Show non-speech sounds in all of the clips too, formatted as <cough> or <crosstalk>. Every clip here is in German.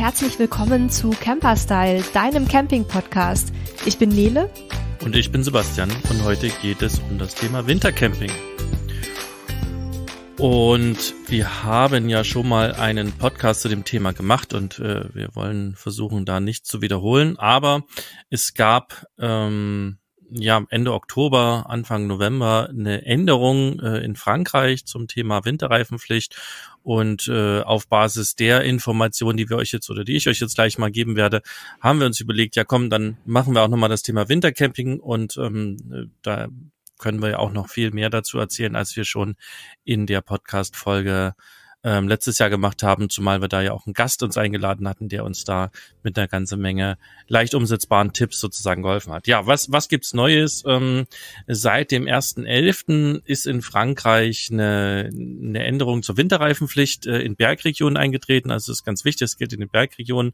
herzlich willkommen zu Camper Style, deinem Camping-Podcast. Ich bin Nele. Und ich bin Sebastian und heute geht es um das Thema Wintercamping. Und wir haben ja schon mal einen Podcast zu dem Thema gemacht und äh, wir wollen versuchen, da nichts zu wiederholen. Aber es gab ähm, ja Ende Oktober, Anfang November eine Änderung äh, in Frankreich zum Thema Winterreifenpflicht. Und äh, auf Basis der Informationen, die wir euch jetzt oder die ich euch jetzt gleich mal geben werde, haben wir uns überlegt, ja komm, dann machen wir auch nochmal das Thema Wintercamping und ähm, da können wir ja auch noch viel mehr dazu erzählen, als wir schon in der Podcast-Folge ähm, letztes Jahr gemacht haben, zumal wir da ja auch einen Gast uns eingeladen hatten, der uns da mit einer ganzen Menge leicht umsetzbaren Tipps sozusagen geholfen hat. Ja, was, was gibt's Neues? Ähm, seit dem 1.11. ist in Frankreich eine, eine Änderung zur Winterreifenpflicht äh, in Bergregionen eingetreten. Also das ist ganz wichtig, es gilt in den Bergregionen.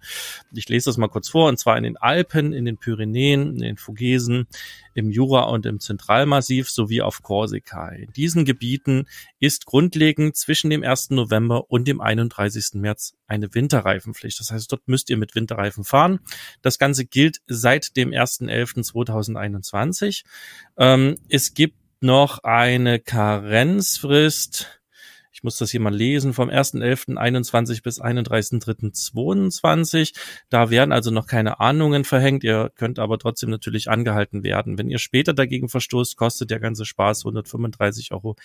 Ich lese das mal kurz vor, und zwar in den Alpen, in den Pyrenäen, in den Vogesen, im Jura und im Zentralmassiv sowie auf Korsika. In diesen Gebieten ist grundlegend zwischen dem 1. November und dem 31. März eine Winterreifenpflicht. Das heißt, dort müsst ihr mit Winterreifen fahren. Das Ganze gilt seit dem 1.11.2021. Ähm, es gibt noch eine Karenzfrist ich muss das hier mal lesen, vom 1.11.21 bis 31.3.22. Da werden also noch keine Ahnungen verhängt. Ihr könnt aber trotzdem natürlich angehalten werden. Wenn ihr später dagegen verstoßt, kostet der ganze Spaß 135 Euro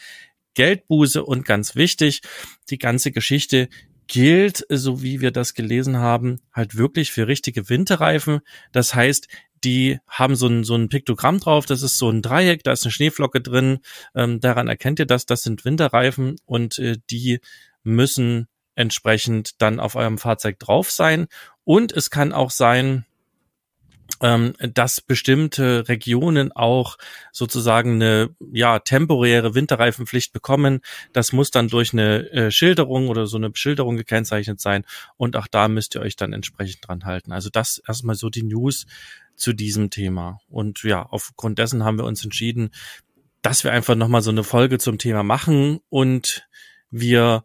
Geldbuße. Und ganz wichtig, die ganze Geschichte gilt, so wie wir das gelesen haben, halt wirklich für richtige Winterreifen. Das heißt, die haben so ein, so ein Piktogramm drauf, das ist so ein Dreieck, da ist eine Schneeflocke drin, ähm, daran erkennt ihr das, das sind Winterreifen und äh, die müssen entsprechend dann auf eurem Fahrzeug drauf sein. Und es kann auch sein, ähm, dass bestimmte Regionen auch sozusagen eine ja temporäre Winterreifenpflicht bekommen. Das muss dann durch eine äh, Schilderung oder so eine Beschilderung gekennzeichnet sein und auch da müsst ihr euch dann entsprechend dran halten. Also das erstmal so die News zu diesem Thema. Und ja, aufgrund dessen haben wir uns entschieden, dass wir einfach nochmal so eine Folge zum Thema machen und wir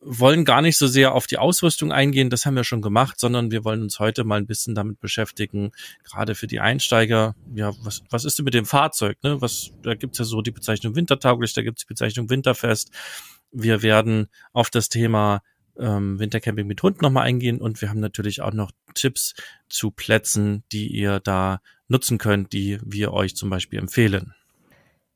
wollen gar nicht so sehr auf die Ausrüstung eingehen, das haben wir schon gemacht, sondern wir wollen uns heute mal ein bisschen damit beschäftigen, gerade für die Einsteiger, ja, was, was ist denn mit dem Fahrzeug? Ne? Was, da gibt's ja so die Bezeichnung wintertauglich, da gibt's die Bezeichnung winterfest. Wir werden auf das Thema ähm, Wintercamping mit Hund nochmal eingehen und wir haben natürlich auch noch Tipps zu Plätzen, die ihr da nutzen könnt, die wir euch zum Beispiel empfehlen.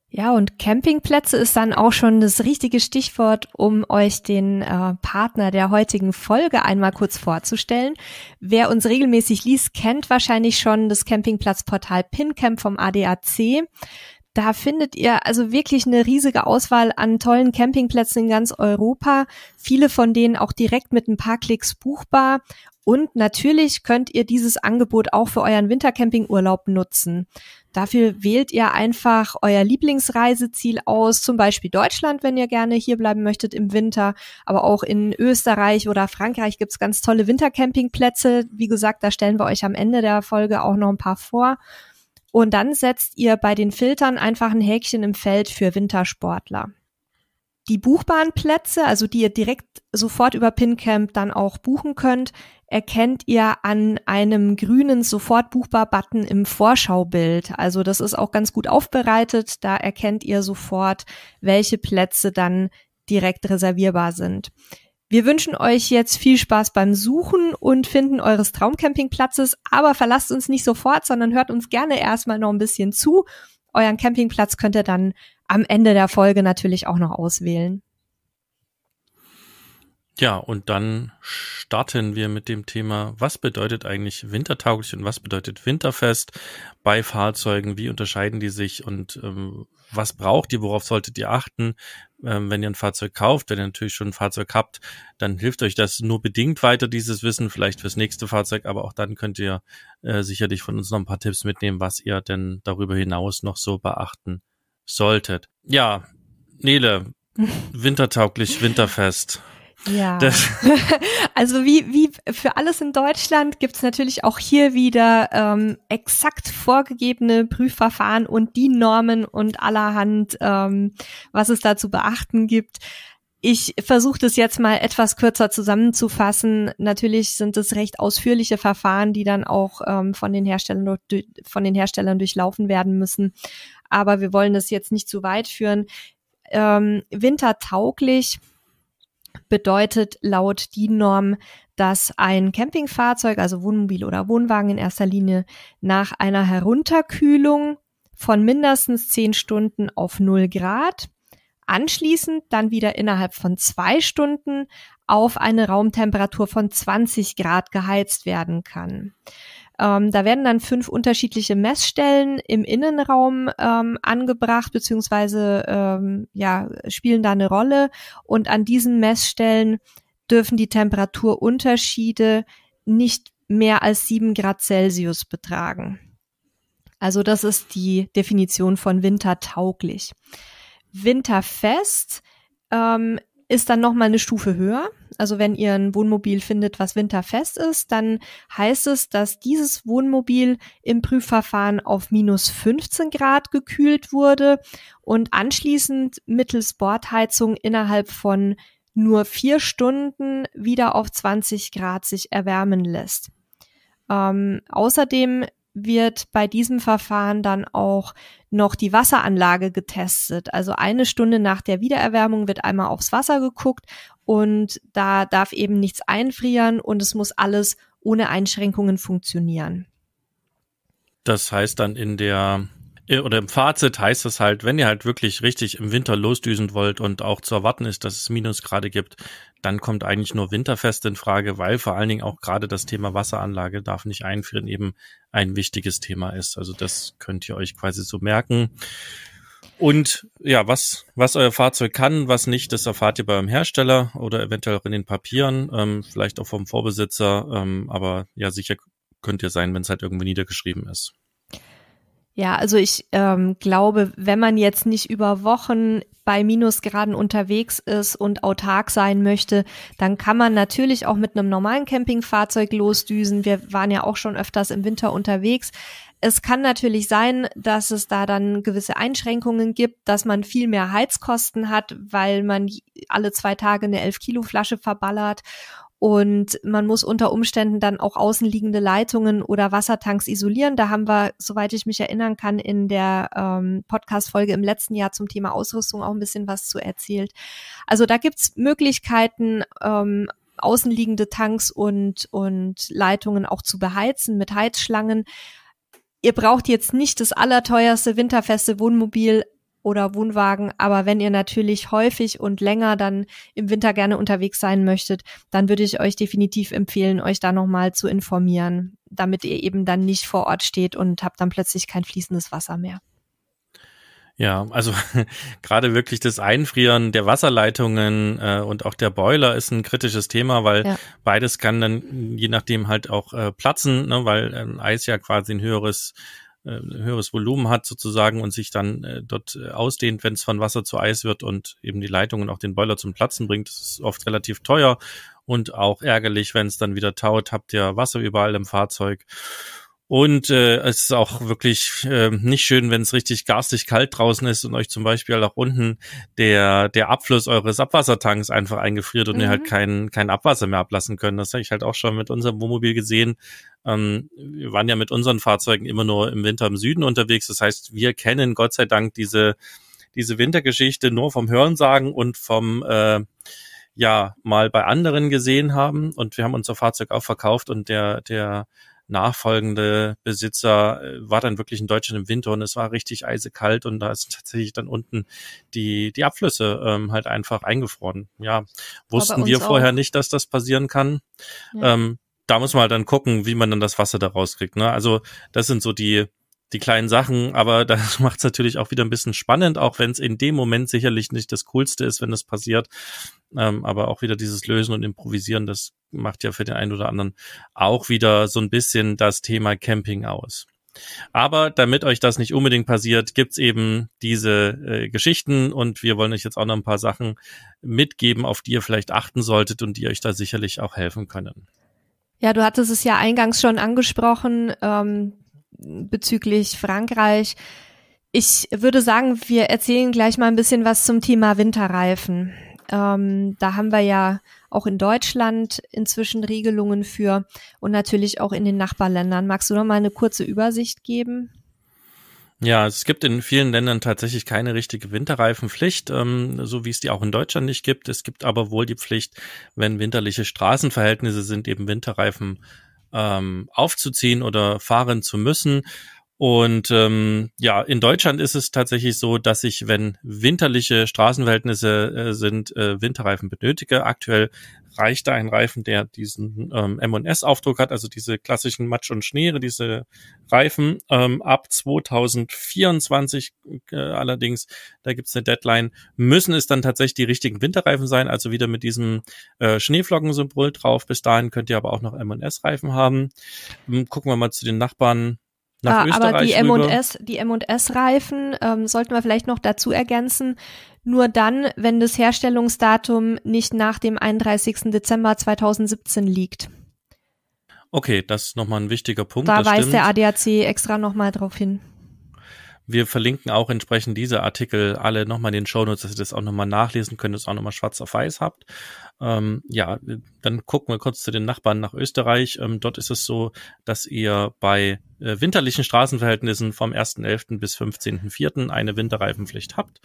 Ja, und Campingplätze ist dann auch schon das richtige Stichwort, um euch den äh, Partner der heutigen Folge einmal kurz vorzustellen. Wer uns regelmäßig liest, kennt wahrscheinlich schon das Campingplatzportal PinCamp vom ADAC. Da findet ihr also wirklich eine riesige Auswahl an tollen Campingplätzen in ganz Europa. Viele von denen auch direkt mit ein paar Klicks buchbar. Und natürlich könnt ihr dieses Angebot auch für euren Wintercampingurlaub nutzen. Dafür wählt ihr einfach euer Lieblingsreiseziel aus, zum Beispiel Deutschland, wenn ihr gerne hier bleiben möchtet im Winter. Aber auch in Österreich oder Frankreich gibt's ganz tolle Wintercampingplätze. Wie gesagt, da stellen wir euch am Ende der Folge auch noch ein paar vor. Und dann setzt ihr bei den Filtern einfach ein Häkchen im Feld für Wintersportler. Die buchbaren Plätze, also die ihr direkt sofort über PinCamp dann auch buchen könnt, erkennt ihr an einem grünen Sofort buchbar Button im Vorschaubild. Also das ist auch ganz gut aufbereitet. Da erkennt ihr sofort, welche Plätze dann direkt reservierbar sind. Wir wünschen euch jetzt viel Spaß beim Suchen und Finden eures Traumcampingplatzes, aber verlasst uns nicht sofort, sondern hört uns gerne erstmal noch ein bisschen zu. Euren Campingplatz könnt ihr dann am Ende der Folge natürlich auch noch auswählen. Ja, und dann starten wir mit dem Thema, was bedeutet eigentlich wintertauglich und was bedeutet winterfest bei Fahrzeugen? Wie unterscheiden die sich und ähm, was braucht ihr? Worauf solltet ihr achten? Ähm, wenn ihr ein Fahrzeug kauft, wenn ihr natürlich schon ein Fahrzeug habt, dann hilft euch das nur bedingt weiter, dieses Wissen, vielleicht fürs nächste Fahrzeug, aber auch dann könnt ihr äh, sicherlich von uns noch ein paar Tipps mitnehmen, was ihr denn darüber hinaus noch so beachten solltet. Ja, Nele, <laughs> wintertauglich, winterfest. Ja. Das <laughs> also wie, wie für alles in Deutschland gibt es natürlich auch hier wieder ähm, exakt vorgegebene Prüfverfahren und die Normen und allerhand, ähm, was es da zu beachten gibt. Ich versuche das jetzt mal etwas kürzer zusammenzufassen. Natürlich sind es recht ausführliche Verfahren, die dann auch ähm, von, den Herstellern, von den Herstellern durchlaufen werden müssen. Aber wir wollen das jetzt nicht zu weit führen. Ähm, wintertauglich bedeutet laut die norm dass ein Campingfahrzeug, also Wohnmobil oder Wohnwagen in erster Linie, nach einer Herunterkühlung von mindestens 10 Stunden auf 0 Grad anschließend dann wieder innerhalb von zwei Stunden auf eine Raumtemperatur von 20 Grad geheizt werden kann. Ähm, da werden dann fünf unterschiedliche Messstellen im Innenraum ähm, angebracht, beziehungsweise ähm, ja, spielen da eine Rolle. Und an diesen Messstellen dürfen die Temperaturunterschiede nicht mehr als sieben Grad Celsius betragen. Also das ist die Definition von wintertauglich. Winterfest ähm, ist dann nochmal eine Stufe höher. Also wenn ihr ein Wohnmobil findet, was winterfest ist, dann heißt es, dass dieses Wohnmobil im Prüfverfahren auf minus 15 Grad gekühlt wurde und anschließend mittels Bordheizung innerhalb von nur vier Stunden wieder auf 20 Grad sich erwärmen lässt. Ähm, außerdem wird bei diesem Verfahren dann auch noch die Wasseranlage getestet. Also eine Stunde nach der Wiedererwärmung wird einmal aufs Wasser geguckt und da darf eben nichts einfrieren und es muss alles ohne Einschränkungen funktionieren. Das heißt dann in der äh, oder im Fazit heißt das halt, wenn ihr halt wirklich richtig im Winter losdüsen wollt und auch zu erwarten ist, dass es Minusgrade gibt, dann kommt eigentlich nur Winterfest in Frage, weil vor allen Dingen auch gerade das Thema Wasseranlage darf nicht einfrieren eben ein wichtiges Thema ist. Also das könnt ihr euch quasi so merken. Und ja, was, was euer Fahrzeug kann, was nicht, das erfahrt ihr beim Hersteller oder eventuell auch in den Papieren, ähm, vielleicht auch vom Vorbesitzer. Ähm, aber ja, sicher könnt ihr sein, wenn es halt irgendwo niedergeschrieben ist. Ja, also ich ähm, glaube, wenn man jetzt nicht über Wochen bei Minusgraden unterwegs ist und autark sein möchte, dann kann man natürlich auch mit einem normalen Campingfahrzeug losdüsen. Wir waren ja auch schon öfters im Winter unterwegs. Es kann natürlich sein, dass es da dann gewisse Einschränkungen gibt, dass man viel mehr Heizkosten hat, weil man alle zwei Tage eine 11 Kilo Flasche verballert und man muss unter Umständen dann auch außenliegende Leitungen oder Wassertanks isolieren. Da haben wir, soweit ich mich erinnern kann, in der ähm, Podcast-Folge im letzten Jahr zum Thema Ausrüstung auch ein bisschen was zu erzählt. Also da gibt's Möglichkeiten, ähm, außenliegende Tanks und, und Leitungen auch zu beheizen mit Heizschlangen ihr braucht jetzt nicht das allerteuerste winterfeste Wohnmobil, oder Wohnwagen. Aber wenn ihr natürlich häufig und länger dann im Winter gerne unterwegs sein möchtet, dann würde ich euch definitiv empfehlen, euch da nochmal zu informieren, damit ihr eben dann nicht vor Ort steht und habt dann plötzlich kein fließendes Wasser mehr. Ja, also <laughs> gerade wirklich das Einfrieren der Wasserleitungen äh, und auch der Boiler ist ein kritisches Thema, weil ja. beides kann dann je nachdem halt auch äh, platzen, ne, weil ähm, Eis ja quasi ein höheres äh, höheres Volumen hat sozusagen und sich dann äh, dort äh, ausdehnt, wenn es von Wasser zu Eis wird und eben die Leitungen auch den Boiler zum Platzen bringt. Das ist oft relativ teuer und auch ärgerlich, wenn es dann wieder taut, habt ihr Wasser überall im Fahrzeug. Und äh, es ist auch wirklich äh, nicht schön, wenn es richtig garstig kalt draußen ist und euch zum Beispiel auch unten der, der Abfluss eures Abwassertanks einfach eingefriert und mhm. ihr halt mhm. kein, kein Abwasser mehr ablassen könnt. Das habe ich halt auch schon mit unserem Wohnmobil gesehen. Ähm, wir waren ja mit unseren Fahrzeugen immer nur im Winter im Süden unterwegs. Das heißt, wir kennen Gott sei Dank diese, diese Wintergeschichte nur vom Hörensagen und vom äh, ja mal bei anderen gesehen haben. Und wir haben unser Fahrzeug auch verkauft und der, der nachfolgende Besitzer äh, war dann wirklich in Deutschland im Winter und es war richtig eisekalt und da ist <laughs> tatsächlich dann unten die, die Abflüsse ähm, halt einfach eingefroren. Ja, wussten wir vorher auch. nicht, dass das passieren kann. Ja. Ähm, da muss man halt dann gucken, wie man dann das Wasser da rauskriegt. Ne? Also das sind so die, die kleinen Sachen, aber <laughs> das macht es natürlich auch wieder ein bisschen spannend, auch wenn es in dem Moment sicherlich nicht das Coolste ist, wenn das passiert. Ähm, aber auch wieder dieses Lösen und Improvisieren, das macht ja für den einen oder anderen auch wieder so ein bisschen das Thema Camping aus. Aber damit euch das nicht unbedingt passiert, gibt's eben diese äh, Geschichten und wir wollen euch jetzt auch noch ein paar Sachen mitgeben, auf die ihr vielleicht achten solltet und die euch da sicherlich auch helfen können. Ja, du hattest es ja eingangs schon angesprochen. Ähm, bezüglich Frankreich. Ich würde sagen, wir erzählen gleich mal ein bisschen was zum Thema Winterreifen. Ähm, da haben wir ja auch in Deutschland inzwischen Regelungen für und natürlich auch in den Nachbarländern. Magst du noch mal eine kurze Übersicht geben? Ja, es gibt in vielen Ländern tatsächlich keine richtige Winterreifenpflicht, ähm, so wie es die auch in Deutschland nicht gibt. Es gibt aber wohl die Pflicht, wenn winterliche Straßenverhältnisse sind, eben Winterreifen ähm, aufzuziehen oder fahren zu müssen. Und ähm, ja, in Deutschland ist es tatsächlich so, dass ich, wenn winterliche Straßenverhältnisse äh, sind, äh, Winterreifen benötige. Aktuell reicht da ein Reifen, der diesen ähm, M&S-Aufdruck hat, also diese klassischen Matsch und Schneere, diese Reifen. Ähm, ab 2024 äh, allerdings, da gibt's eine Deadline, müssen es dann tatsächlich die richtigen Winterreifen sein, also wieder mit diesem äh, Schneeflockensymbol drauf. Bis dahin könnt ihr aber auch noch M&S-Reifen haben. Hm, gucken wir mal zu den Nachbarn nach ah, Österreich aber die M&S, die M&S-Reifen ähm, sollten wir vielleicht noch dazu ergänzen. Nur dann, wenn das Herstellungsdatum nicht nach dem 31. Dezember 2017 liegt. Okay, das ist nochmal ein wichtiger Punkt. Da weist stimmt. der ADAC extra nochmal drauf hin. Wir verlinken auch entsprechend diese Artikel alle nochmal in den Shownotes, dass ihr das auch nochmal nachlesen könnt, dass ihr auch nochmal schwarz auf weiß habt. Ähm, ja, dann gucken wir kurz zu den Nachbarn nach Österreich. Ähm, dort ist es so, dass ihr bei äh, winterlichen Straßenverhältnissen vom 1.11. bis 15.04. eine Winterreifenpflicht habt.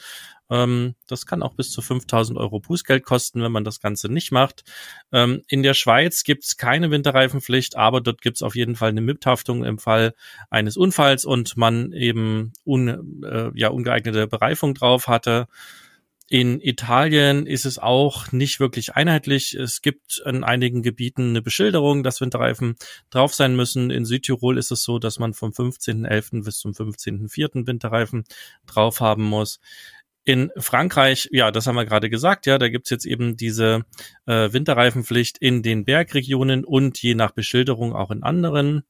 Ähm, das kann auch bis zu 5000 Euro Bußgeld kosten, wenn man das Ganze nicht macht. Ähm, in der Schweiz gibt's keine Winterreifenpflicht, aber dort gibt's auf jeden Fall eine MIP-Haftung im Fall eines Unfalls und man eben un, äh, ja, ungeeignete Bereifung drauf hatte. In Italien ist es auch nicht wirklich einheitlich. Es gibt in einigen Gebieten eine Beschilderung, dass Winterreifen drauf sein müssen. In Südtirol ist es so, dass man vom 15.11. bis zum 15.04. Winterreifen drauf haben muss. In Frankreich, ja, das haben wir gerade gesagt, ja, da gibt's jetzt eben diese äh, Winterreifenpflicht in den Bergregionen und je nach Beschilderung auch in anderen.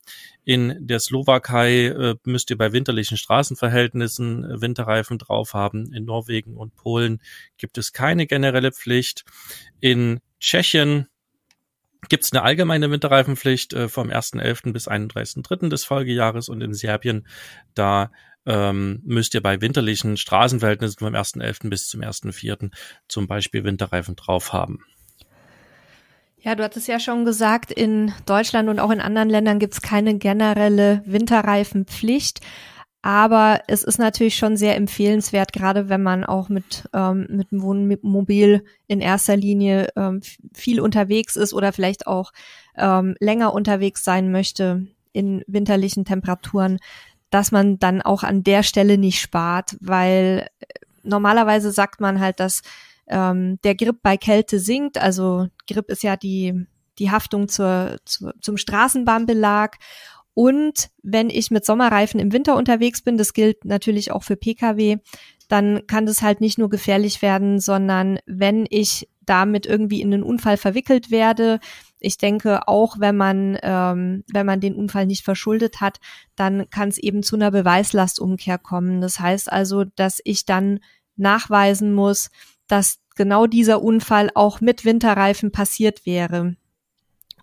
In der Slowakei äh, müsst ihr bei winterlichen Straßenverhältnissen äh, Winterreifen drauf haben. In Norwegen und Polen gibt es keine generelle Pflicht. In Tschechien gibt es eine allgemeine Winterreifenpflicht äh, vom 1.11. bis 31.3. des Folgejahres und in Serbien, da ähm, müsst ihr bei winterlichen Straßenverhältnissen vom 1.11. bis zum 1.4. zum Beispiel Winterreifen drauf haben. Ja, du hattest ja schon gesagt, in Deutschland und auch in anderen Ländern gibt's keine generelle Winterreifenpflicht. Aber es ist natürlich schon sehr empfehlenswert, gerade wenn man auch mit, ähm, mit dem Wohnmobil in erster Linie ähm, viel unterwegs ist oder vielleicht auch ähm, länger unterwegs sein möchte in winterlichen Temperaturen, dass man dann auch an der Stelle nicht spart, weil äh, normalerweise sagt man halt, dass ähm, der Grip bei Kälte sinkt. Also Grip ist ja die, die Haftung zur, zur, zum Straßenbahnbelag. Und wenn ich mit Sommerreifen im Winter unterwegs bin, das gilt natürlich auch für Pkw, dann kann das halt nicht nur gefährlich werden, sondern wenn ich damit irgendwie in einen Unfall verwickelt werde, ich denke, auch wenn man, ähm, wenn man den Unfall nicht verschuldet hat, dann kann es eben zu einer Beweislastumkehr kommen. Das heißt also, dass ich dann nachweisen muss, dass genau dieser Unfall auch mit Winterreifen passiert wäre.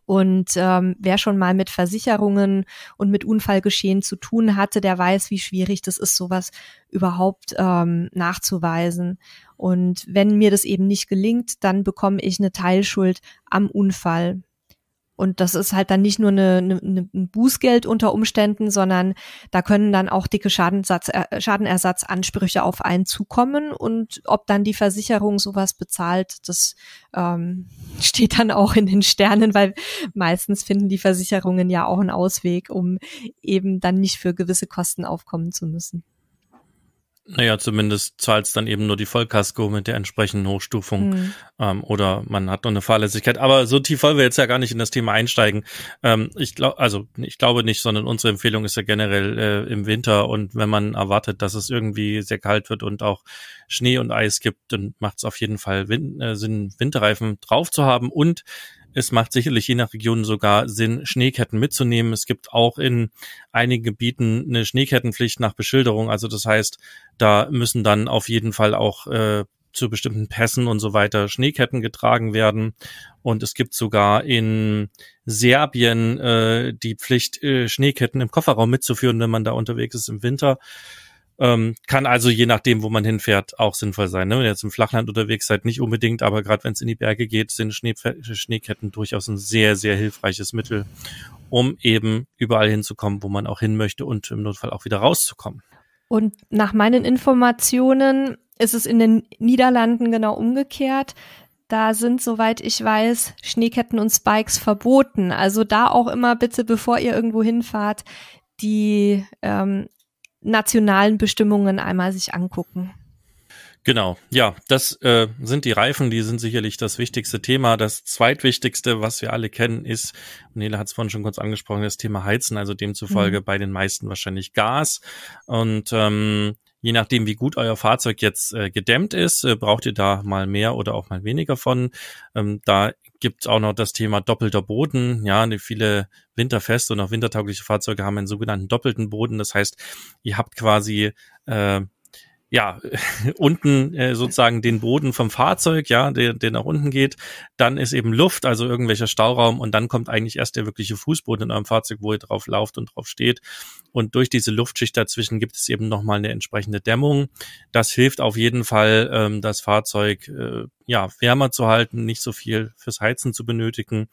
Und ähm, wer schon mal mit Versicherungen und mit Unfallgeschehen zu tun hatte, der weiß, wie schwierig das ist, sowas überhaupt ähm, nachzuweisen. Und wenn mir das eben nicht gelingt, dann bekomme ich eine Teilschuld am Unfall. Und das ist halt dann nicht nur eine, eine, ein Bußgeld unter Umständen, sondern da können dann auch dicke Schadensatz, äh, Schadenersatzansprüche auf einen zukommen. Und ob dann die Versicherung sowas bezahlt, das ähm, <laughs> steht dann auch in den Sternen, weil meistens finden die Versicherungen ja auch einen Ausweg, um eben dann nicht für gewisse Kosten aufkommen zu müssen. Naja, zumindest zahlt es dann eben nur die Vollkasko mit der entsprechenden Hochstufung. Mhm. Ähm, oder man hat noch eine Fahrlässigkeit. Aber so tief wollen wir jetzt ja gar nicht in das Thema einsteigen. Ähm, ich glaube, also ich glaube nicht, sondern unsere Empfehlung ist ja generell äh, im Winter und wenn man erwartet, dass es irgendwie sehr kalt wird und auch Schnee und Eis gibt, dann macht es auf jeden Fall Win äh, Sinn, Winterreifen drauf zu haben und es macht sicherlich je nach Region sogar Sinn, Schneeketten mitzunehmen. Es gibt auch in einigen Gebieten eine Schneekettenpflicht nach Beschilderung. Also das heißt, da müssen dann auf jeden Fall auch äh, zu bestimmten Pässen und so weiter Schneeketten getragen werden. Und es gibt sogar in Serbien äh, die Pflicht, äh, Schneeketten im Kofferraum mitzuführen, wenn man da unterwegs ist im Winter. Ähm, kann also je nachdem, wo man hinfährt, auch sinnvoll sein. Ne? Wenn ihr jetzt im Flachland unterwegs seid, nicht unbedingt, aber gerade wenn es in die Berge geht, sind Schnee Schneeketten durchaus ein sehr, sehr hilfreiches Mittel, um eben überall hinzukommen, wo man auch hin möchte und im Notfall auch wieder rauszukommen. Und nach meinen Informationen ist es in den Niederlanden genau umgekehrt. Da sind, soweit ich weiß, Schneeketten und Spikes verboten. Also da auch immer bitte, bevor ihr irgendwo hinfahrt, die ähm, nationalen Bestimmungen einmal sich angucken. Genau, ja, das äh, sind die Reifen, die sind sicherlich das wichtigste Thema. Das zweitwichtigste, was wir alle kennen, ist, Nele hat es vorhin schon kurz angesprochen, das Thema Heizen, also demzufolge mhm. bei den meisten wahrscheinlich Gas. Und ähm, je nachdem, wie gut euer Fahrzeug jetzt äh, gedämmt ist, äh, braucht ihr da mal mehr oder auch mal weniger von. Ähm, da gibt auch noch das Thema doppelter Boden. Ja, viele winterfeste und auch wintertaugliche Fahrzeuge haben einen sogenannten doppelten Boden. Das heißt, ihr habt quasi äh, ja, <laughs> unten äh, sozusagen den Boden vom Fahrzeug, ja, der, der nach unten geht. Dann ist eben Luft, also irgendwelcher Stauraum und dann kommt eigentlich erst der wirkliche Fußboden in eurem Fahrzeug, wo ihr drauf lauft und drauf steht. Und durch diese Luftschicht dazwischen gibt es eben nochmal eine entsprechende Dämmung. Das hilft auf jeden Fall, ähm, das Fahrzeug äh, ja, wärmer zu halten, nicht so viel fürs Heizen zu benötigen.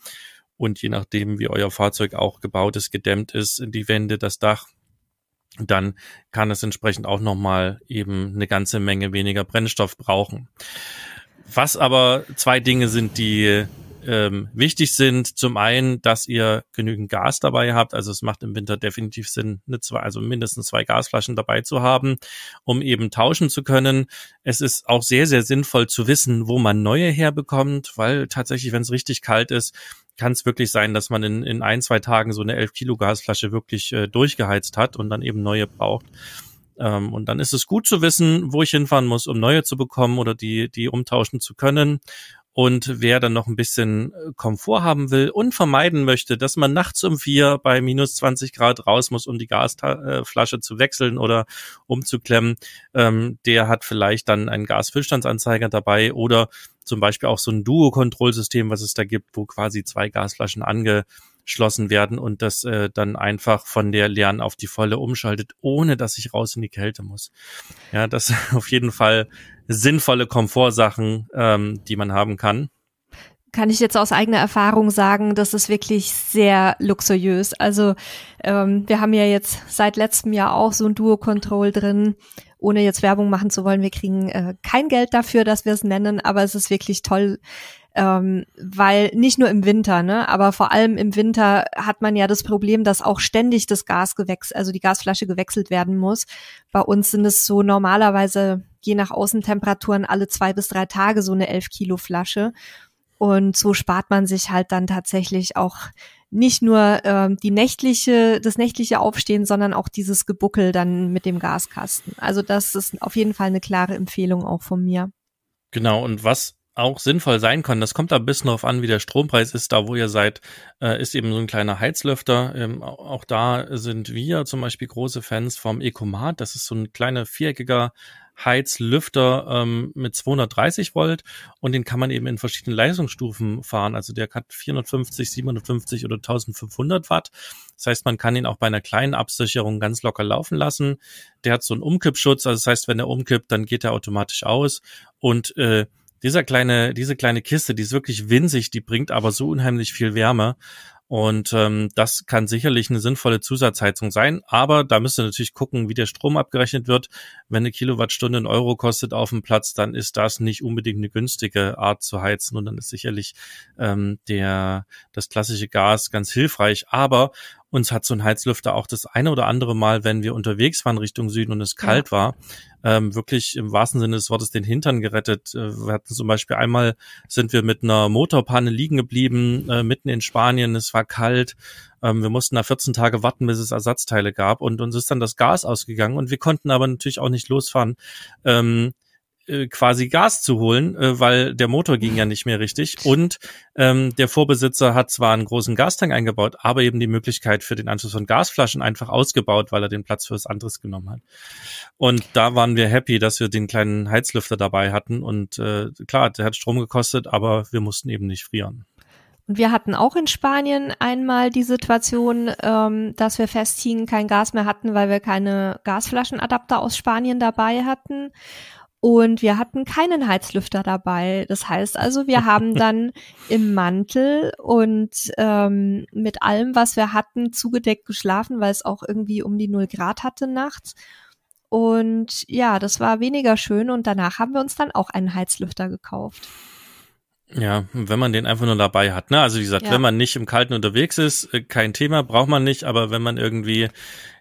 Und je nachdem, wie euer Fahrzeug auch gebaut ist, gedämmt ist, die Wände, das Dach, dann kann es entsprechend auch nochmal eben eine ganze Menge weniger Brennstoff brauchen. Was aber zwei Dinge sind, die ähm, wichtig sind. Zum einen, dass ihr genügend Gas dabei habt. Also es macht im Winter definitiv Sinn, eine zwei, also mindestens zwei Gasflaschen dabei zu haben, um eben tauschen zu können. Es ist auch sehr, sehr sinnvoll zu wissen, wo man neue herbekommt, weil tatsächlich, wenn es richtig kalt ist, kann es wirklich sein, dass man in, in ein, zwei Tagen so eine 11 Kilo Gasflasche wirklich äh, durchgeheizt hat und dann eben neue braucht. Ähm, und dann ist es gut zu wissen, wo ich hinfahren muss, um neue zu bekommen oder die, die umtauschen zu können. Und wer dann noch ein bisschen äh, Komfort haben will und vermeiden möchte, dass man nachts um vier bei minus 20 Grad raus muss, um die Gasflasche äh, zu wechseln oder umzuklemmen, ähm, der hat vielleicht dann einen Gasfüllstandsanzeiger dabei oder zum Beispiel auch so ein Duo-Kontrollsystem, was es da gibt, wo quasi zwei Gasflaschen angeschlossen werden und das äh, dann einfach von der leeren auf die volle umschaltet, ohne dass ich raus in die Kälte muss. Ja, das <laughs> auf jeden Fall sinnvolle Komfortsachen, ähm, die man haben kann kann ich jetzt aus eigener Erfahrung sagen, das ist wirklich sehr luxuriös. Also ähm, wir haben ja jetzt seit letztem Jahr auch so ein Duo-Control drin, ohne jetzt Werbung machen zu wollen. Wir kriegen äh, kein Geld dafür, dass wir es nennen, aber es ist wirklich toll, ähm, weil nicht nur im Winter, ne, aber vor allem im Winter hat man ja das Problem, dass auch ständig das Gas gewechselt, also die Gasflasche gewechselt werden muss. Bei uns sind es so normalerweise je nach Außentemperaturen alle zwei bis drei Tage so eine 11 Kilo Flasche. Und so spart man sich halt dann tatsächlich auch nicht nur ähm, die nächtliche, das nächtliche Aufstehen, sondern auch dieses Gebuckel dann mit dem Gaskasten. Also das ist auf jeden Fall eine klare Empfehlung auch von mir. Genau, und was auch sinnvoll sein kann, das kommt da ein bisschen drauf an, wie der Strompreis ist, da wo ihr seid, äh, ist eben so ein kleiner Heizlüfter. Ähm, auch da sind wir zum Beispiel große Fans vom Ecomat. Das ist so ein kleiner viereckiger Heizlüfter ähm, mit 230 Volt und den kann man eben in verschiedenen Leistungsstufen fahren. Also der hat 450, 750 oder 1500 Watt. Das heißt, man kann ihn auch bei einer kleinen Absicherung ganz locker laufen lassen. Der hat so einen Umkippschutz, also das heißt, wenn er umkippt, dann geht er automatisch aus und äh, dieser kleine, diese kleine Kiste, die ist wirklich winzig, die bringt aber so unheimlich viel Wärme. Und ähm, das kann sicherlich eine sinnvolle Zusatzheizung sein, aber da müsst ihr natürlich gucken, wie der Strom abgerechnet wird. Wenn eine Kilowattstunde einen Euro kostet auf dem Platz, dann ist das nicht unbedingt eine günstige Art zu heizen und dann ist sicherlich ähm, der das klassische Gas ganz hilfreich. Aber uns hat so ein Heizlüfter auch das eine oder andere Mal, wenn wir unterwegs waren Richtung Süden und es kalt ja. war, ähm, wirklich im wahrsten Sinne des Wortes den Hintern gerettet. Äh, wir hatten zum Beispiel einmal sind wir mit einer Motorpanne liegen geblieben, äh, mitten in Spanien, es war kalt. Ähm, wir mussten da 14 Tage warten, bis es Ersatzteile gab und uns ist dann das Gas ausgegangen und wir konnten aber natürlich auch nicht losfahren. Ähm, äh, quasi Gas zu holen, äh, weil der Motor ging ja nicht mehr richtig. Und ähm, der Vorbesitzer hat zwar einen großen Gastank eingebaut, aber eben die Möglichkeit für den Anschluss von Gasflaschen einfach ausgebaut, weil er den Platz fürs anderes genommen hat. Und da waren wir happy, dass wir den kleinen Heizlüfter dabei hatten. Und äh, klar, der hat Strom gekostet, aber wir mussten eben nicht frieren. Und wir hatten auch in Spanien einmal die Situation, ähm, dass wir festhingen, kein Gas mehr hatten, weil wir keine Gasflaschenadapter aus Spanien dabei hatten. Und wir hatten keinen Heizlüfter dabei. Das heißt also, wir <laughs> haben dann im Mantel und ähm, mit allem, was wir hatten, zugedeckt geschlafen, weil es auch irgendwie um die null Grad hatte nachts. Und ja, das war weniger schön. Und danach haben wir uns dann auch einen Heizlüfter gekauft. Ja, wenn man den einfach nur dabei hat. Ne? Also wie gesagt, ja. wenn man nicht im Kalten unterwegs ist, äh, kein Thema, braucht man nicht. Aber wenn man irgendwie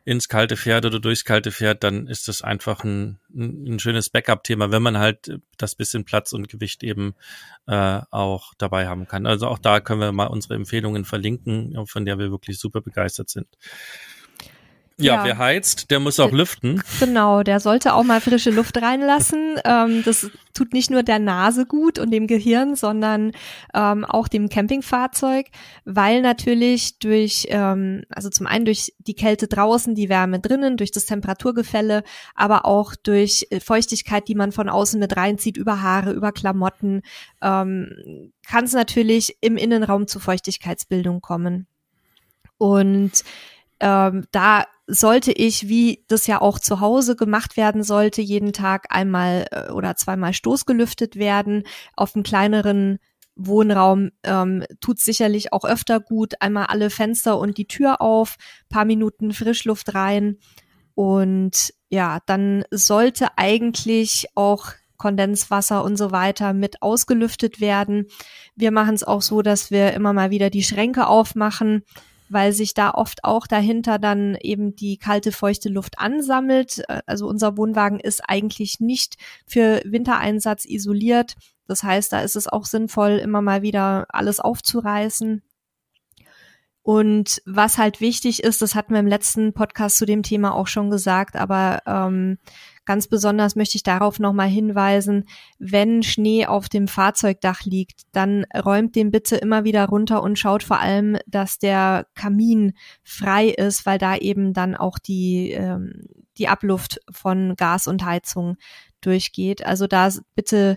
ins Kalte fährt oder durchs Kalte fährt, dann ist das einfach ein, ein schönes Backup-Thema, wenn man halt das bisschen Platz und Gewicht eben äh, auch dabei haben kann. Also auch da können wir mal unsere Empfehlungen verlinken, von der wir wirklich super begeistert sind. Ja, ja, wer heizt, der muss auch lüften. Genau, der sollte auch mal frische Luft reinlassen. Ähm, das tut nicht nur der Nase gut und dem Gehirn, sondern ähm, auch dem Campingfahrzeug, weil natürlich durch, ähm, also zum einen durch die Kälte draußen, die Wärme drinnen, durch das Temperaturgefälle, aber auch durch äh, Feuchtigkeit, die man von außen mit reinzieht, über Haare, über Klamotten, ähm, kann es natürlich im Innenraum zu Feuchtigkeitsbildung kommen. Und ähm, da sollte ich, wie das ja auch zu Hause gemacht werden sollte, jeden Tag einmal äh, oder zweimal stoßgelüftet werden. Auf einem kleineren Wohnraum ähm, tut sicherlich auch öfter gut. Einmal alle Fenster und die Tür auf, paar Minuten Frischluft rein. Und ja, dann sollte eigentlich auch Kondenswasser und so weiter mit ausgelüftet werden. Wir machen es auch so, dass wir immer mal wieder die Schränke aufmachen weil sich da oft auch dahinter dann eben die kalte, feuchte Luft ansammelt. Äh, also unser Wohnwagen ist eigentlich nicht für Wintereinsatz isoliert. Das heißt, da ist es auch sinnvoll, immer mal wieder alles aufzureißen. Und was halt wichtig ist, das hatten wir im letzten Podcast zu dem Thema auch schon gesagt, aber ähm, Ganz besonders möchte ich darauf nochmal hinweisen, wenn Schnee auf dem Fahrzeugdach liegt, dann räumt den bitte immer wieder runter und schaut vor allem, dass der Kamin frei ist, weil da eben dann auch die, ähm, die Abluft von Gas und Heizung durchgeht. Also da bitte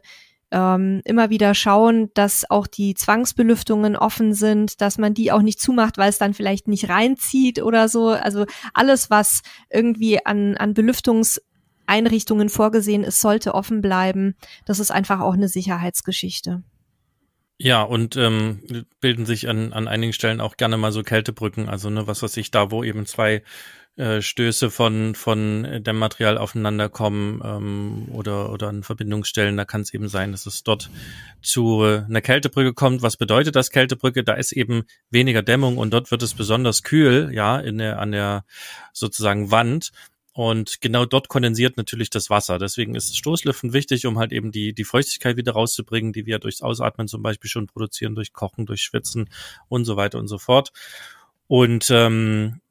ähm, immer wieder schauen, dass auch die Zwangsbelüftungen offen sind, dass man die auch nicht zumacht, weil es dann vielleicht nicht reinzieht oder so. Also alles, was irgendwie an, an Belüftungs Einrichtungen vorgesehen Es sollte offen bleiben. Das ist einfach auch eine Sicherheitsgeschichte. Ja, und ähm, bilden sich an, an einigen Stellen auch gerne mal so Kältebrücken, also ne, was weiß ich, da wo eben zwei äh, Stöße von, von Dämmmaterial aufeinander kommen ähm, oder, oder an Verbindungsstellen, da kann es eben sein, dass es dort zu äh, einer Kältebrücke kommt. Was bedeutet das Kältebrücke? Da ist eben weniger Dämmung und dort wird es besonders kühl, ja, in der, an der sozusagen Wand. Und genau dort kondensiert natürlich das Wasser. Deswegen ist Stoßlüften wichtig, um halt eben die, die Feuchtigkeit wieder rauszubringen, die wir durchs Ausatmen zum Beispiel schon produzieren, durch Kochen, durch Schwitzen und so weiter und so fort. Und ähm,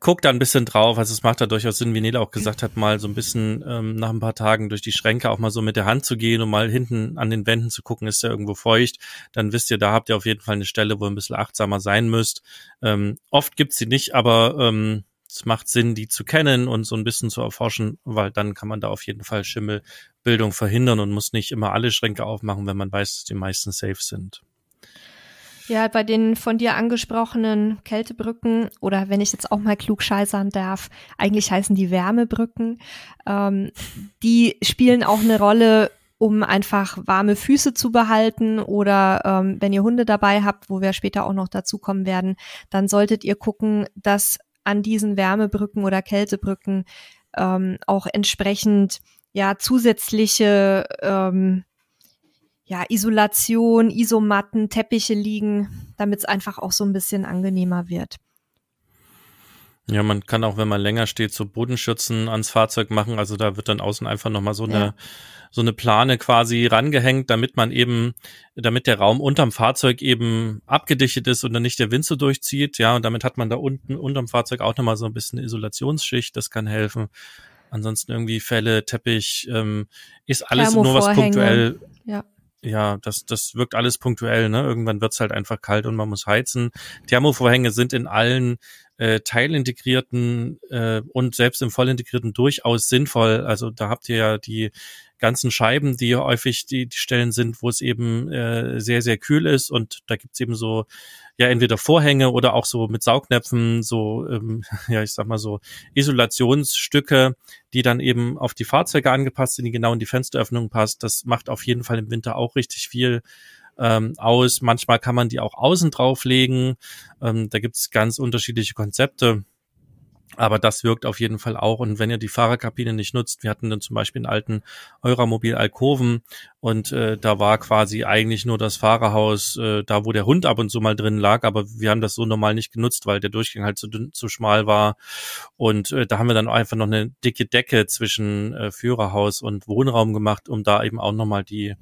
guck da ein bisschen drauf. Also es macht da durchaus Sinn, wie Nele auch gesagt hat, mal so ein bisschen ähm, nach ein paar Tagen durch die Schränke auch mal so mit der Hand zu gehen und mal hinten an den Wänden zu gucken, ist da irgendwo feucht. Dann wisst ihr, da habt ihr auf jeden Fall eine Stelle, wo ihr ein bisschen achtsamer sein müsst. Ähm, oft gibt's sie nicht, aber ähm, es macht Sinn, die zu kennen und so ein bisschen zu erforschen, weil dann kann man da auf jeden Fall Schimmelbildung verhindern und muss nicht immer alle Schränke aufmachen, wenn man weiß, dass die meisten safe sind. Ja, bei den von dir angesprochenen Kältebrücken oder wenn ich jetzt auch mal klug scheißern darf, eigentlich heißen die Wärmebrücken, ähm, die spielen auch eine Rolle, um einfach warme Füße zu behalten oder ähm, wenn ihr Hunde dabei habt, wo wir später auch noch dazu kommen werden, dann solltet ihr gucken, dass an diesen Wärmebrücken oder Kältebrücken ähm, auch entsprechend ja zusätzliche ähm, ja, Isolation, Isomatten, Teppiche liegen, damit es einfach auch so ein bisschen angenehmer wird. Ja, man kann auch, wenn man länger steht, so Bodenschützen ans Fahrzeug machen. Also da wird dann außen einfach nochmal so eine, ja. so eine Plane quasi rangehängt, damit man eben, damit der Raum unterm Fahrzeug eben abgedichtet ist und dann nicht der Wind so durchzieht. Ja, und damit hat man da unten unterm Fahrzeug auch nochmal so ein bisschen Isolationsschicht. Das kann helfen. Ansonsten irgendwie Fälle, Teppich, ähm, ist alles nur was punktuell ja ja, das, das wirkt alles punktuell, ne? Irgendwann wird's halt einfach kalt und man muss heizen. Thermovorhänge sind in allen äh, teilintegrierten äh, und selbst im vollintegrierten durchaus sinnvoll. Also da habt ihr ja die ganzen Scheiben, die häufig die, die Stellen sind, wo es eben äh, sehr, sehr kühl ist. Und da gibt's eben so, ja, entweder Vorhänge oder auch so mit Saugnäpfen, so, ähm, <laughs> ja, ich sag mal so, Isolationsstücke, die dann eben auf die Fahrzeuge angepasst sind, die genau in die Fensteröffnung passt. Das macht auf jeden Fall im Winter auch richtig viel ähm, aus. Manchmal kann man die auch außen drauflegen. Ähm, da gibt's ganz unterschiedliche Konzepte. Aber das wirkt auf jeden Fall auch. Und wenn ihr die Fahrerkabine nicht nutzt, wir hatten dann zum Beispiel einen alten Euramobil Alkoven und äh, da war quasi eigentlich nur das Fahrerhaus, äh, da wo der Hund ab und zu mal drin lag, aber wir haben das so normal nicht genutzt, weil der Durchgang halt zu dünn, zu schmal war. Und äh, da haben wir dann einfach noch eine dicke Decke zwischen äh, Führerhaus und Wohnraum gemacht, um da eben auch nochmal die,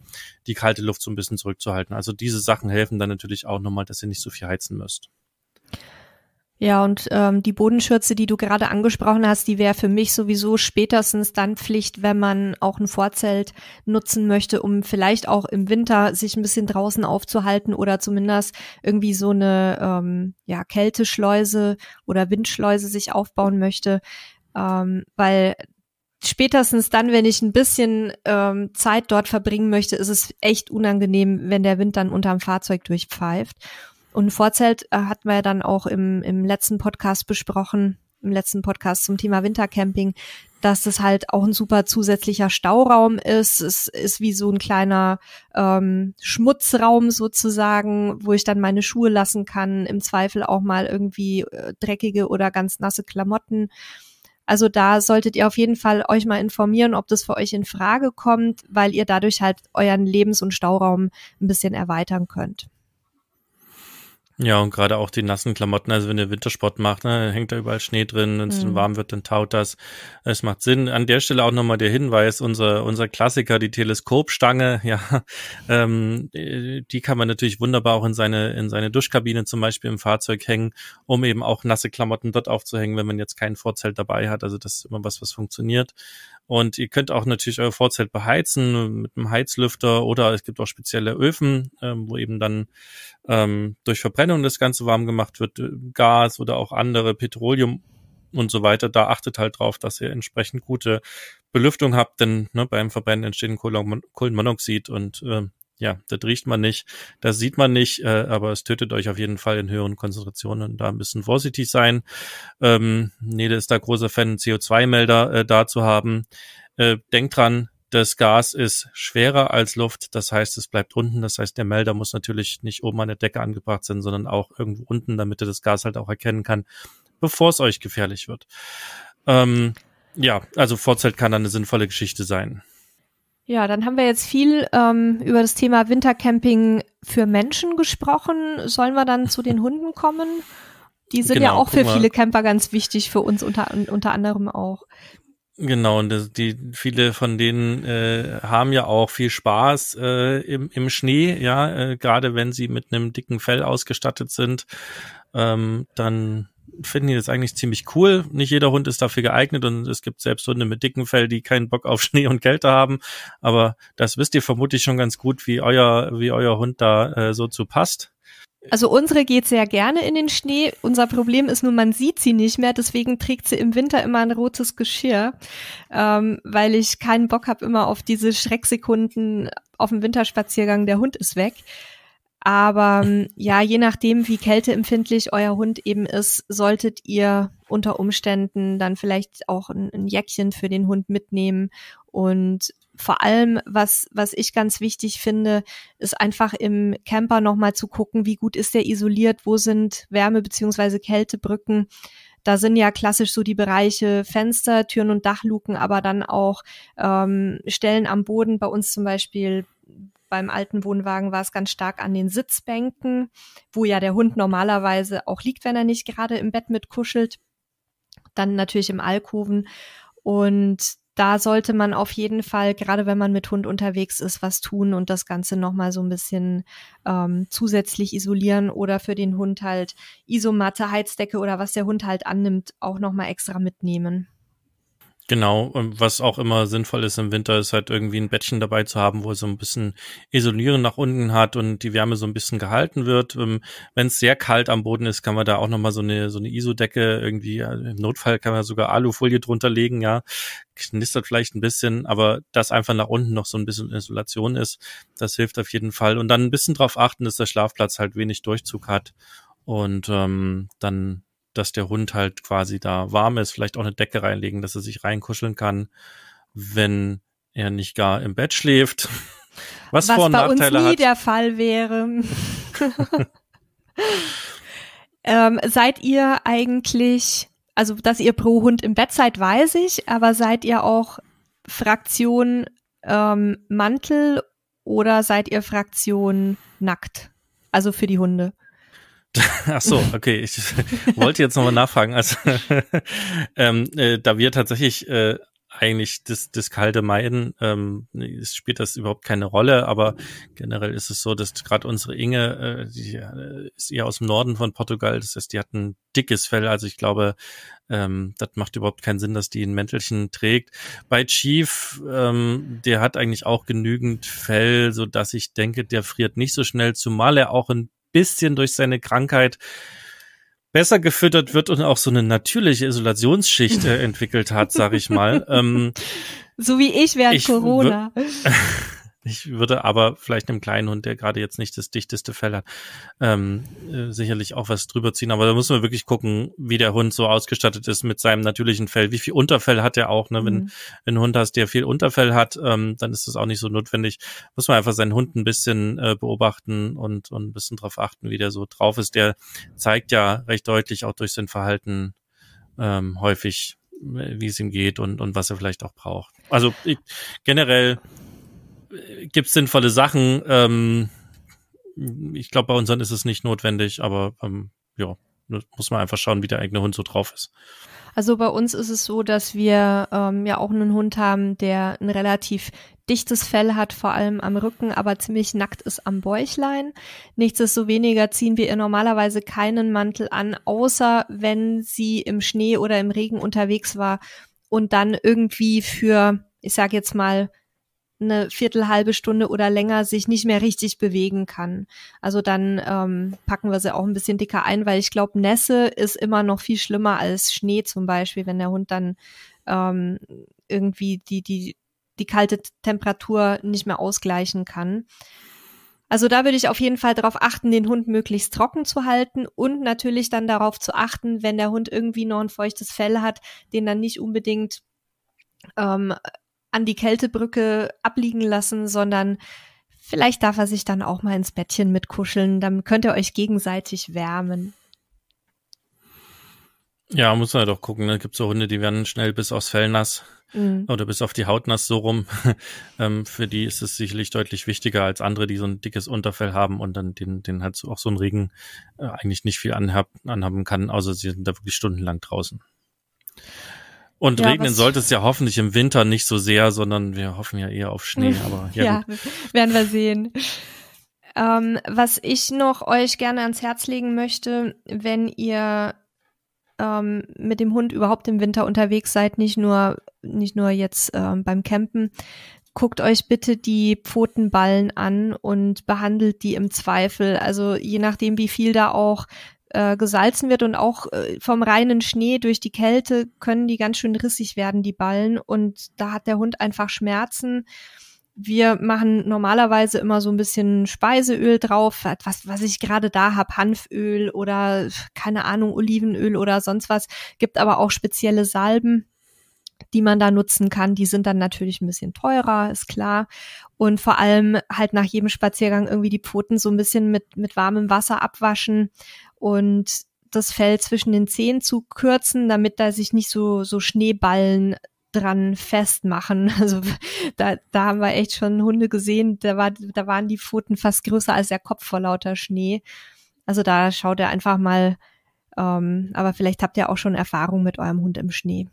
die kalte Luft so ein bisschen zurückzuhalten. Also diese Sachen helfen dann natürlich auch nochmal, dass ihr nicht so viel heizen müsst. Ja, und ähm, die Bodenschürze, die du gerade angesprochen hast, die wäre für mich sowieso spätestens dann Pflicht, wenn man auch ein Vorzelt nutzen möchte, um vielleicht auch im Winter sich ein bisschen draußen aufzuhalten oder zumindest irgendwie so eine ähm, ja, Kälteschleuse oder Windschleuse sich aufbauen möchte. Ähm, weil spätestens dann, wenn ich ein bisschen ähm, Zeit dort verbringen möchte, ist es echt unangenehm, wenn der Wind dann unterm Fahrzeug durchpfeift. Und Vorzelt äh, hatten wir ja dann auch im, im letzten Podcast besprochen, im letzten Podcast zum Thema Wintercamping, dass es halt auch ein super zusätzlicher Stauraum ist. Es ist wie so ein kleiner ähm, Schmutzraum sozusagen, wo ich dann meine Schuhe lassen kann, im Zweifel auch mal irgendwie äh, dreckige oder ganz nasse Klamotten. Also da solltet ihr auf jeden Fall euch mal informieren, ob das für euch in Frage kommt, weil ihr dadurch halt euren Lebens- und Stauraum ein bisschen erweitern könnt. Ja, und gerade auch die nassen Klamotten, also wenn ihr Wintersport macht, ne, hängt da überall Schnee drin, wenn es mhm. warm wird, dann taut das. Es macht Sinn. An der Stelle auch nochmal der Hinweis, unser, unser Klassiker, die Teleskopstange, <laughs> ja, ähm, die kann man natürlich wunderbar auch in seine, in seine Duschkabine zum Beispiel im Fahrzeug hängen, um eben auch nasse Klamotten dort aufzuhängen, wenn man jetzt kein Vorzelt dabei hat. Also das ist immer was, was funktioniert. Und ihr könnt auch natürlich euer Vorzelt beheizen mit einem Heizlüfter oder es gibt auch spezielle Öfen, ähm, wo eben dann ähm, durch Verbrennung das Ganze warm gemacht wird, äh, Gas oder auch andere Petroleum und so weiter. Da achtet halt drauf, dass ihr entsprechend gute Belüftung habt, denn ne, beim Verbrennen entstehen Kohlenmonoxid und äh, ja, das riecht man nicht, das sieht man nicht, äh, aber es tötet euch auf jeden Fall in höheren Konzentrationen. Da ein bisschen vorsichtig sein. Ähm, Nede ist da großer Fan, CO2-Melder äh, da zu haben. Äh, denkt dran, das Gas ist schwerer als Luft, das heißt, es bleibt unten. Das heißt, der Melder muss natürlich nicht oben an der Decke angebracht sein, sondern auch irgendwo unten, damit er das Gas halt auch erkennen kann, bevor es euch gefährlich wird. Ähm, ja, also Vorzelt kann dann eine sinnvolle Geschichte sein. Ja, dann haben wir jetzt viel ähm, über das Thema Wintercamping für Menschen gesprochen. Sollen wir dann zu den Hunden kommen? Die sind genau, ja auch für viele Camper ganz wichtig, für uns unter, unter anderem auch. Genau, und das, die viele von denen äh, haben ja auch viel Spaß äh, im, im Schnee, ja, äh, gerade wenn sie mit einem dicken Fell ausgestattet sind, ähm, dann finden die das eigentlich ziemlich cool. Nicht jeder Hund ist dafür geeignet und es gibt selbst Hunde mit dicken Fell, die keinen Bock auf <laughs> Schnee und Kälte haben. Aber das wisst ihr vermutlich schon ganz gut, wie euer, wie euer Hund da äh, so zu passt. Also unsere geht sehr gerne in den Schnee. Unser Problem ist nur, man sieht sie nicht mehr. Deswegen trägt sie im Winter immer ein rotes Geschirr, ähm, weil ich keinen Bock habe immer auf diese Schrecksekunden auf dem Winterspaziergang. Der Hund ist weg. Aber ähm, ja, je nachdem, wie kälteempfindlich euer Hund eben ist, solltet ihr unter Umständen dann vielleicht auch ein, ein Jäckchen für den Hund mitnehmen und vor allem, was, was ich ganz wichtig finde, ist einfach im Camper nochmal zu gucken, wie gut ist der isoliert, wo sind Wärme- beziehungsweise Kältebrücken. Da sind ja klassisch so die Bereiche Fenster, Türen und Dachluken, aber dann auch ähm, Stellen am Boden, bei uns zum Beispiel beim alten Wohnwagen war es ganz stark an den Sitzbänken, wo ja der Hund normalerweise auch liegt, wenn er nicht gerade im Bett mitkuschelt. Dann natürlich im Alkoven. Und da sollte man auf jeden Fall, gerade wenn man mit Hund unterwegs ist, was tun und das Ganze nochmal so ein bisschen ähm, zusätzlich isolieren oder für den Hund halt Isomatte, Heizdecke oder was der Hund halt annimmt, auch nochmal extra mitnehmen. Genau, und was auch immer sinnvoll ist im Winter, ist halt irgendwie ein Bettchen dabei zu haben, wo es so ein bisschen Isolieren nach unten hat und die Wärme so ein bisschen gehalten wird. Ähm, Wenn es sehr kalt am Boden ist, kann man da auch nochmal so eine, so eine Isodecke irgendwie, im Notfall kann man sogar Alufolie drunter legen, ja. Knistert vielleicht ein bisschen, aber das einfach nach unten noch so ein bisschen Isolation ist, das hilft auf jeden Fall. Und dann ein bisschen drauf achten, dass der Schlafplatz halt wenig Durchzug hat und ähm, dann dass der Hund halt quasi da warm ist, vielleicht auch eine Decke reinlegen, dass er sich reinkuscheln kann, wenn er nicht gar im Bett schläft. <laughs> Was, Was Vor- und bei Nachteile uns nie hat. der Fall wäre. <laughs> ähm, seid ihr eigentlich, also dass ihr pro Hund im Bett seid, weiß ich, aber seid ihr auch Fraktion ähm, Mantel oder seid ihr Fraktion nackt? Also für die Hunde. Ach so, okay. Ich <laughs> wollte jetzt nochmal nachfragen. Also, <laughs> ähm, äh, da wir tatsächlich äh, eigentlich das, das kalte Meiden, ähm, spielt das überhaupt keine Rolle, aber generell ist es so, dass gerade unsere Inge, äh, die äh, ist eher aus dem Norden von Portugal, das heißt, die hat ein dickes Fell, also ich glaube, ähm, das macht überhaupt keinen Sinn, dass die ein Mäntelchen trägt. Bei Chief, ähm, der hat eigentlich auch genügend Fell, so dass ich denke, der friert nicht so schnell, zumal er auch in bisschen durch seine Krankheit besser gefüttert wird und auch so eine natürliche Isolationsschicht äh, entwickelt hat, sag ich mal. <laughs> ähm, so wie ich während ich Corona. <laughs> Ich würde aber vielleicht einem kleinen Hund, der gerade jetzt nicht das dichteste Fell hat, ähm, äh, sicherlich auch was drüber ziehen. Aber da müssen wir wirklich gucken, wie der Hund so ausgestattet ist mit seinem natürlichen Fell. Wie viel Unterfell hat er auch? Ne? Mhm. Wenn, wenn ein Hund hast, der viel Unterfell hat, ähm, dann ist das auch nicht so notwendig. Muss man einfach seinen Hund ein bisschen äh, beobachten und, und ein bisschen drauf achten, wie der so drauf ist. Der zeigt ja recht deutlich auch durch sein Verhalten ähm, häufig, äh, wie es ihm geht und, und was er vielleicht auch braucht. Also ich, generell gibt es sinnvolle Sachen. Ähm, ich glaube, bei unseren ist es nicht notwendig, aber ähm, ja, muss man einfach schauen, wie der eigene Hund so drauf ist. Also bei uns ist es so, dass wir ähm, ja auch einen Hund haben, der ein relativ dichtes Fell hat, vor allem am Rücken, aber ziemlich nackt ist am Bäuchlein. Nichtsdestoweniger ziehen wir ihr normalerweise keinen Mantel an, außer wenn sie im Schnee oder im Regen unterwegs war und dann irgendwie für, ich sag jetzt mal, eine Viertelhalbe Stunde oder länger sich nicht mehr richtig bewegen kann. Also dann ähm, packen wir sie auch ein bisschen dicker ein, weil ich glaube, Nässe ist immer noch viel schlimmer als Schnee zum Beispiel, wenn der Hund dann ähm, irgendwie die, die, die kalte Temperatur nicht mehr ausgleichen kann. Also da würde ich auf jeden Fall darauf achten, den Hund möglichst trocken zu halten und natürlich dann darauf zu achten, wenn der Hund irgendwie noch ein feuchtes Fell hat, den dann nicht unbedingt ähm, an die Kältebrücke abliegen lassen, sondern vielleicht darf er sich dann auch mal ins Bettchen mitkuscheln. Dann könnt ihr euch gegenseitig wärmen. Ja, muss man halt auch gucken. Da ne? gibt so Hunde, die werden schnell bis aufs Fell nass mhm. oder bis auf die Haut nass so rum. <laughs> ähm, für die ist es sicherlich deutlich wichtiger als andere, die so ein dickes Unterfell haben und dann den, den halt auch so ein Regen äh, eigentlich nicht viel anhab, anhaben kann, außer sie sind da wirklich stundenlang draußen. Und ja, regnen sollte es ja hoffentlich im Winter nicht so sehr, sondern wir hoffen ja eher auf Schnee. <laughs> Aber ja, ja werden wir sehen. Ähm, was ich noch euch gerne ans Herz legen möchte, wenn ihr ähm, mit dem Hund überhaupt im Winter unterwegs seid, nicht nur nicht nur jetzt ähm, beim Campen, guckt euch bitte die Pfotenballen an und behandelt die im Zweifel. Also je nachdem, wie viel da auch äh, gesalzen wird und auch äh, vom reinen Schnee durch die Kälte können die ganz schön rissig werden, die Ballen. Und da hat der Hund einfach Schmerzen. Wir machen normalerweise immer so ein bisschen Speiseöl drauf, was, was ich gerade da habe, Hanföl oder keine Ahnung, Olivenöl oder sonst was. Gibt aber auch spezielle Salben, die man da nutzen kann. Die sind dann natürlich ein bisschen teurer, ist klar. Und vor allem halt nach jedem Spaziergang irgendwie die Pfoten so ein bisschen mit, mit warmem Wasser abwaschen und das Fell zwischen den Zehen zu kürzen, damit da sich nicht so, so Schneeballen dran festmachen. <laughs> Also da, da haben wir echt schon Hunde gesehen, da, war, da waren die Pfoten fast größer als der Kopf vor lauter Schnee. Also da schaut er einfach mal, ähm, aber vielleicht habt ihr auch schon Erfahrung mit eurem Hund im Schnee.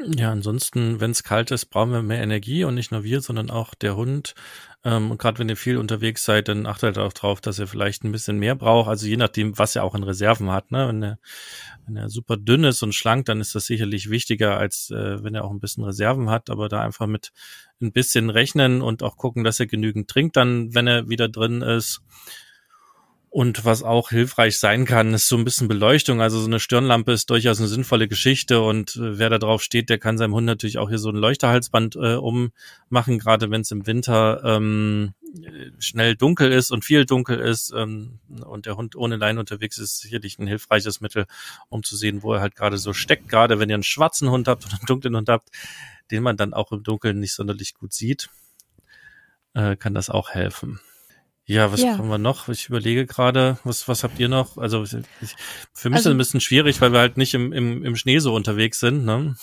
Ja, ansonsten, wenn es kalt ist, brauchen wir mehr Energie und nicht nur wir, sondern auch der Hund. Ähm, und gerade wenn ihr viel unterwegs seid, dann achtet auch darauf, dass ihr vielleicht ein bisschen mehr braucht. Also je nachdem, was ihr auch in Reserven hat. Ne? Wenn, er, wenn er super dünn ist und schlank, dann ist das sicherlich wichtiger, als äh, wenn er auch ein bisschen Reserven hat. Aber da einfach mit ein bisschen rechnen und auch gucken, dass er genügend trinkt, dann, wenn er wieder drin ist. Und was auch hilfreich sein kann, ist so ein bisschen Beleuchtung. Also so eine Stirnlampe ist durchaus eine sinnvolle Geschichte und äh, wer da drauf steht, der kann seinem Hund natürlich auch hier so ein Leuchterhalsband äh, ummachen, gerade wenn es im Winter ähm, äh, schnell dunkel ist und viel dunkel ist ähm, und der Hund ohne Leine unterwegs ist, sicherlich ein hilfreiches Mittel, um zu sehen, wo er halt gerade so steckt. Gerade wenn ihr einen schwarzen Hund habt oder einen dunklen Hund habt, den man dann auch im Dunkeln nicht sonderlich gut sieht, äh, kann das auch helfen. Ja, was ja. haben wir noch? Ich überlege gerade, was, was habt ihr noch? Also ich, für mich also, ist es ein bisschen schwierig, weil wir halt nicht im, im, im Schnee so unterwegs sind. Ne?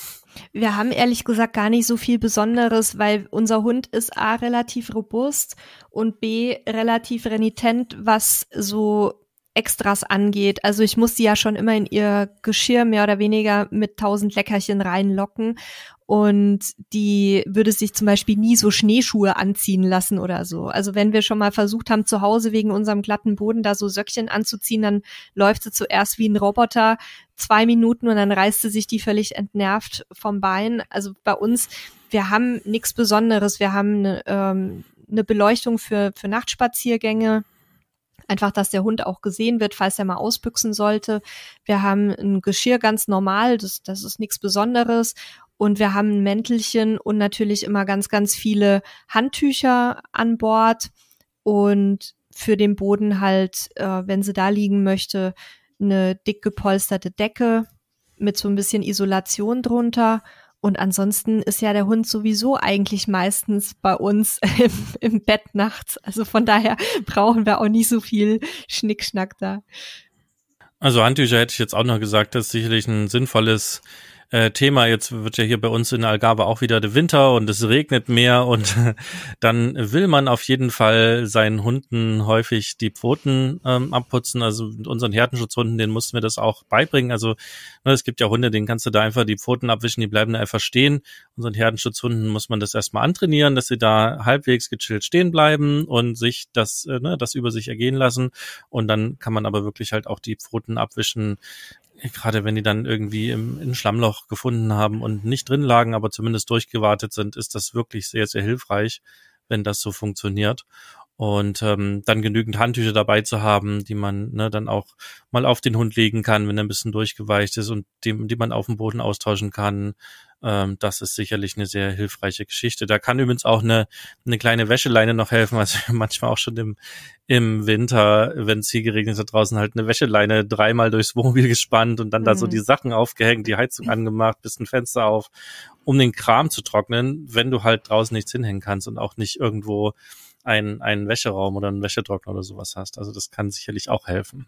Wir haben ehrlich gesagt gar nicht so viel Besonderes, weil unser Hund ist A relativ robust und B relativ renitent, was so Extras angeht. Also ich muss sie ja schon immer in ihr Geschirr mehr oder weniger mit tausend Leckerchen reinlocken. Und die würde sich zum Beispiel nie so Schneeschuhe anziehen lassen oder so. Also wenn wir schon mal versucht haben, zu Hause wegen unserem glatten Boden da so Söckchen anzuziehen, dann läuft sie zuerst wie ein Roboter zwei Minuten und dann reißt sie sich die völlig entnervt vom Bein. Also bei uns, wir haben nichts Besonderes. Wir haben eine, ähm, eine Beleuchtung für, für Nachtspaziergänge Einfach, dass der Hund auch gesehen wird, falls er mal ausbüchsen sollte. Wir haben ein Geschirr ganz normal, das, das ist nichts Besonderes. Und wir haben ein Mäntelchen und natürlich immer ganz, ganz viele Handtücher an Bord und für den Boden halt, äh, wenn sie da liegen möchte, eine dick gepolsterte Decke mit so ein bisschen Isolation drunter und ansonsten ist ja der Hund sowieso eigentlich meistens bei uns <laughs> im, im Bett nachts. Also von daher brauchen wir auch nicht so viel Schnickschnack da. Also Handtücher hätte ich jetzt auch noch gesagt, das ist sicherlich ein sinnvolles äh, Thema. Jetzt wird ja hier bei uns in Algarve auch wieder der Winter und es regnet mehr und <laughs> dann will man auf jeden Fall seinen Hunden häufig die Pfoten ähm, abputzen. Also unseren Härtenschutzhunden, denen mussten wir das auch beibringen. Also ne, es gibt ja Hunde, denen kannst du da einfach die Pfoten abwischen, die bleiben da einfach stehen. Unseren Herdenschutzhunden muss man das erstmal antrainieren, dass sie da halbwegs gechillt stehen bleiben und sich das, äh, ne, das über sich ergehen lassen. Und dann kann man aber wirklich halt auch die Pfoten abwischen, gerade wenn die dann irgendwie im, im Schlammloch gefunden haben und nicht drin lagen, aber zumindest durchgewartet sind, ist das wirklich sehr, sehr hilfreich, wenn das so funktioniert. Und ähm, dann genügend Handtücher dabei zu haben, die man ne, dann auch mal auf den Hund legen kann, wenn er ein bisschen durchgeweicht ist und die, die man auf dem Boden austauschen kann. Ähm, das ist sicherlich eine sehr hilfreiche Geschichte. Da kann übrigens auch eine, eine kleine Wäscheleine noch helfen, was wir <laughs> manchmal auch schon im, im Winter, wenn es hier geregnet hat, draußen halt eine Wäscheleine dreimal durchs Wohnmobil gespannt und dann mhm. da so mhm. die Sachen aufgehängt, die Heizung angemacht, bis ein Fenster auf, um den Kram zu trocknen, wenn du halt draußen nichts hinhängen kannst und auch nicht irgendwo einen, einen Wäscheraum oder einen Wäschetrockner oder sowas hast. Also das kann sicherlich auch helfen.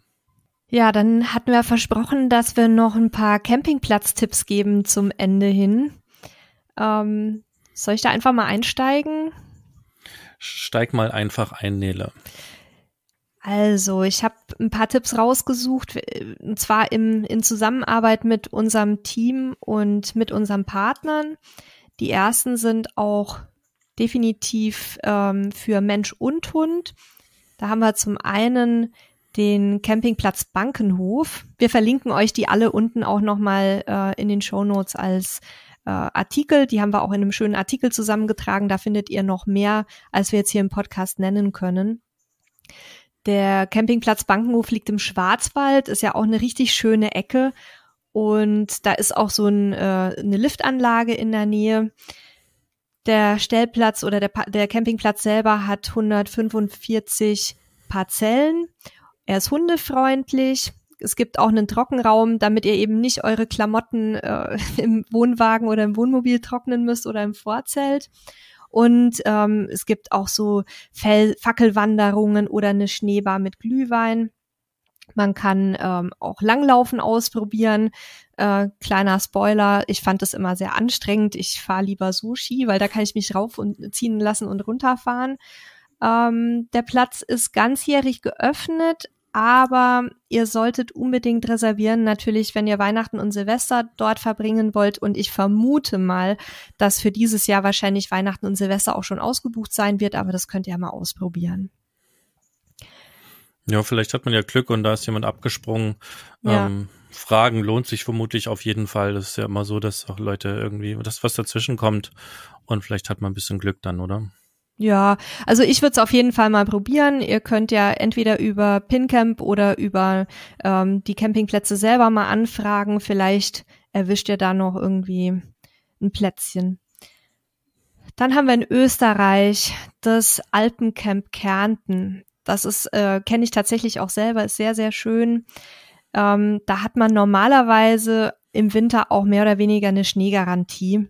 Ja, dann hatten wir versprochen, dass wir noch ein paar Campingplatz-Tipps geben zum Ende hin. Ähm, soll ich da einfach mal einsteigen? Steig mal einfach ein, Nele. Also, ich habe ein paar Tipps rausgesucht, und zwar im, in Zusammenarbeit mit unserem Team und mit unseren Partnern. Die ersten sind auch definitiv ähm, für Mensch und Hund. Da haben wir zum einen den Campingplatz Bankenhof. Wir verlinken euch die alle unten auch nochmal äh, in den Show Notes als äh, Artikel. Die haben wir auch in einem schönen Artikel zusammengetragen. Da findet ihr noch mehr, als wir jetzt hier im Podcast nennen können. Der Campingplatz Bankenhof liegt im Schwarzwald, ist ja auch eine richtig schöne Ecke. Und da ist auch so ein, äh, eine Liftanlage in der Nähe. Der Stellplatz oder der, der Campingplatz selber hat 145 Parzellen er ist hundefreundlich. Es gibt auch einen Trockenraum, damit ihr eben nicht eure Klamotten äh, <laughs> im Wohnwagen oder im Wohnmobil trocknen müsst oder im Vorzelt. Und ähm, es gibt auch so Fell Fackelwanderungen oder eine Schneebar mit Glühwein. Man kann ähm, auch Langlaufen ausprobieren. Äh, kleiner Spoiler, ich fand das immer sehr anstrengend. Ich fahre lieber so Ski, weil da kann ich mich rauf und ziehen lassen und runterfahren. Ähm, der Platz ist ganzjährig geöffnet, aber ihr solltet unbedingt reservieren, natürlich, wenn ihr Weihnachten und Silvester dort verbringen wollt. Und ich vermute mal, dass für dieses Jahr wahrscheinlich Weihnachten und Silvester auch schon ausgebucht sein wird, aber das könnt ihr ja mal ausprobieren. Ja, vielleicht hat man ja Glück und da ist jemand abgesprungen. Ja. Ähm, Fragen lohnt sich vermutlich auf jeden Fall. Das ist ja immer so, dass auch Leute irgendwie, das was dazwischen kommt und vielleicht hat man ein bisschen Glück dann, oder? Ja, also ich würde es auf jeden Fall mal probieren. Ihr könnt ja entweder über Pincamp oder über ähm, die Campingplätze selber mal anfragen. Vielleicht erwischt ihr da noch irgendwie ein Plätzchen. Dann haben wir in Österreich das Alpencamp Kärnten. Das ist, äh, kenne ich tatsächlich auch selber, ist sehr, sehr schön. Ähm, da hat man normalerweise im Winter auch mehr oder weniger eine Schneegarantie.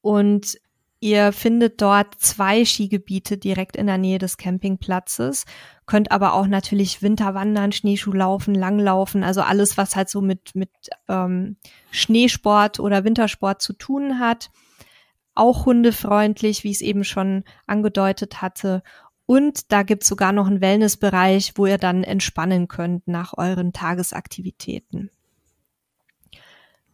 Und Ihr findet dort zwei Skigebiete direkt in der Nähe des Campingplatzes, könnt aber auch natürlich Winterwandern, Schneeschuhlaufen, Langlaufen, also alles, was halt so mit, mit ähm, Schneesport oder Wintersport zu tun hat. Auch hundefreundlich, wie ich es eben schon angedeutet hatte. Und da gibt's sogar noch einen Wellnessbereich, wo ihr dann entspannen könnt nach euren Tagesaktivitäten.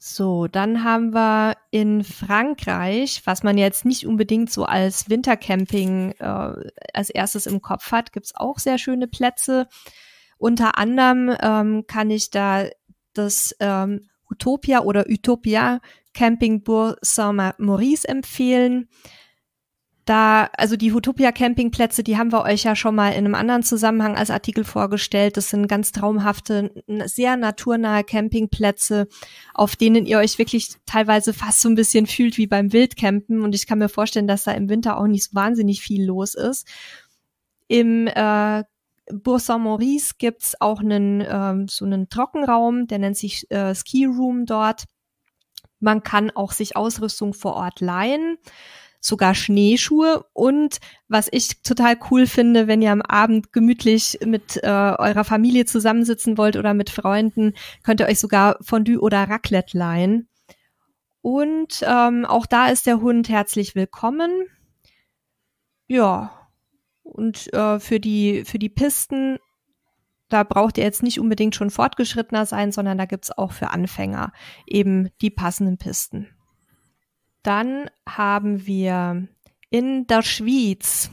So, dann haben wir in Frankreich, was man jetzt nicht unbedingt so als Wintercamping äh, als erstes im Kopf hat, gibt's auch sehr schöne Plätze. Unter anderem ähm, kann ich da das ähm, Utopia oder Utopia Camping Bourg Saint-Maurice empfehlen. Da, also die Utopia Campingplätze, die haben wir euch ja schon mal in einem anderen Zusammenhang als Artikel vorgestellt. Das sind ganz traumhafte, sehr naturnahe Campingplätze, auf denen ihr euch wirklich teilweise fast so ein bisschen fühlt wie beim Wildcampen. Und ich kann mir vorstellen, dass da im Winter auch nicht so wahnsinnig viel los ist. Im äh, Bourg Saint-Maurice gibt's auch einen, ähm, so einen Trockenraum, der nennt sich äh, Ski Room dort. Man kann auch sich Ausrüstung vor Ort leihen sogar Schneeschuhe und was ich total cool finde, wenn ihr am Abend gemütlich mit äh, eurer Familie zusammensitzen wollt oder mit Freunden, könnt ihr euch sogar Fondue oder Raclette leihen. Und ähm, auch da ist der Hund herzlich willkommen. Ja. Und äh, für die für die Pisten da braucht ihr jetzt nicht unbedingt schon fortgeschrittener sein, sondern da gibt's auch für Anfänger eben die passenden Pisten. Dann haben wir in der Schweiz,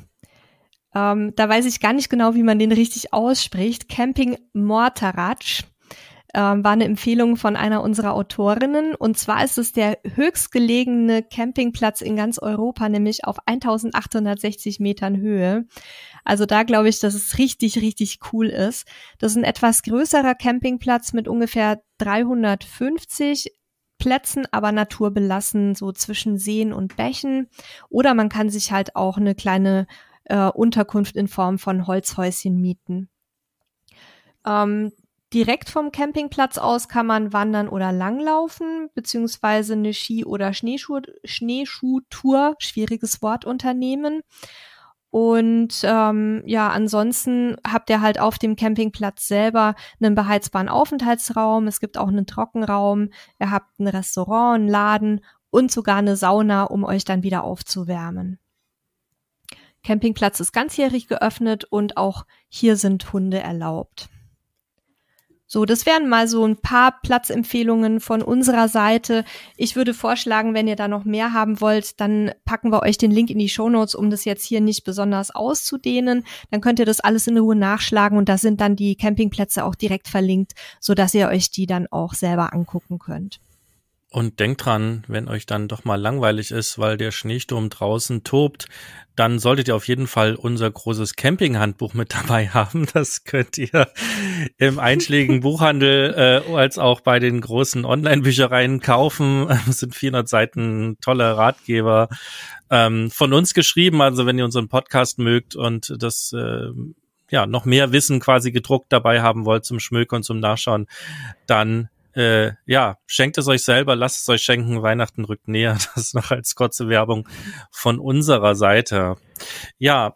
ähm, da weiß ich gar nicht genau, wie man den richtig ausspricht, Camping Mortaratsch ähm, war eine Empfehlung von einer unserer Autorinnen. Und zwar ist es der höchstgelegene Campingplatz in ganz Europa, nämlich auf 1860 Metern Höhe. Also da glaube ich, dass es richtig, richtig cool ist. Das ist ein etwas größerer Campingplatz mit ungefähr 350 Plätzen, aber naturbelassen, so zwischen Seen und Bächen. Oder man kann sich halt auch eine kleine äh, Unterkunft in Form von Holzhäuschen mieten. Ähm, direkt vom Campingplatz aus kann man wandern oder langlaufen, beziehungsweise eine Ski- oder Schneeschuh Schneeschuhtour, schwieriges Wort, unternehmen. Und ähm, ja, ansonsten habt ihr halt auf dem Campingplatz selber einen beheizbaren Aufenthaltsraum. Es gibt auch einen Trockenraum. Ihr habt ein Restaurant, einen Laden und sogar eine Sauna, um euch dann wieder aufzuwärmen. Campingplatz ist ganzjährig geöffnet und auch hier sind Hunde erlaubt. So, das wären mal so ein paar Platzempfehlungen von unserer Seite. Ich würde vorschlagen, wenn ihr da noch mehr haben wollt, dann packen wir euch den Link in die Show Notes, um das jetzt hier nicht besonders auszudehnen. Dann könnt ihr das alles in Ruhe nachschlagen und da sind dann die Campingplätze auch direkt verlinkt, so dass ihr euch die dann auch selber angucken könnt. Und denkt dran, wenn euch dann doch mal langweilig ist, weil der Schneesturm draußen tobt, dann solltet ihr auf jeden Fall unser großes Campinghandbuch mit <laughs> dabei haben. Das könnt ihr im einschlägigen <laughs> Buchhandel äh, als auch bei den großen Online-Büchereien kaufen. Es <laughs> sind 400 Seiten tolle Ratgeber ähm, von uns geschrieben. Also wenn ihr unseren Podcast mögt und das äh, ja noch mehr Wissen quasi gedruckt dabei haben wollt zum Schmökern und zum Nachschauen, dann äh, ja, schenkt es euch selber, lasst es euch schenken, Weihnachten rückt näher. <laughs> Das noch als kurze Werbung von unserer Seite. Ja,